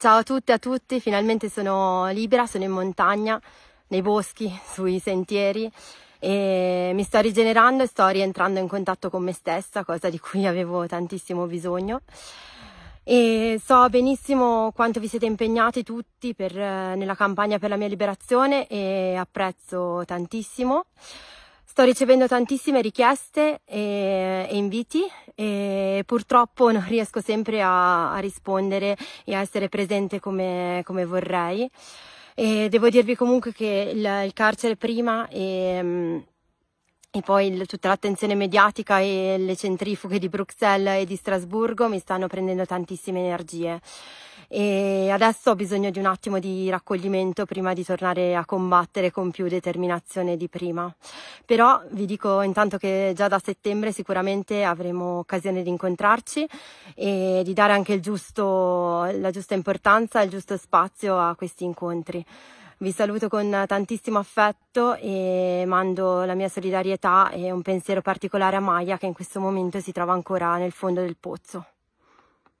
Ciao a tutte e a tutti, finalmente sono libera, sono in montagna, nei boschi, sui sentieri e mi sto rigenerando e sto rientrando in contatto con me stessa, cosa di cui avevo tantissimo bisogno. E so benissimo quanto vi siete impegnati tutti per, nella campagna per la mia liberazione e apprezzo tantissimo. Sto ricevendo tantissime richieste e, e inviti e purtroppo non riesco sempre a, a rispondere e a essere presente come, come vorrei. E devo dirvi comunque che il, il carcere prima e mm, e poi il, tutta l'attenzione mediatica e le centrifughe di Bruxelles e di Strasburgo mi stanno prendendo tantissime energie e adesso ho bisogno di un attimo di raccoglimento prima di tornare a combattere con più determinazione di prima. Però vi dico intanto che già da settembre sicuramente avremo occasione di incontrarci e di dare anche giusto, la giusta importanza, e il giusto spazio a questi incontri. Vi saluto con tantissimo affetto e mando la mia solidarietà e un pensiero particolare a Maya che in questo momento si trova ancora nel fondo del pozzo.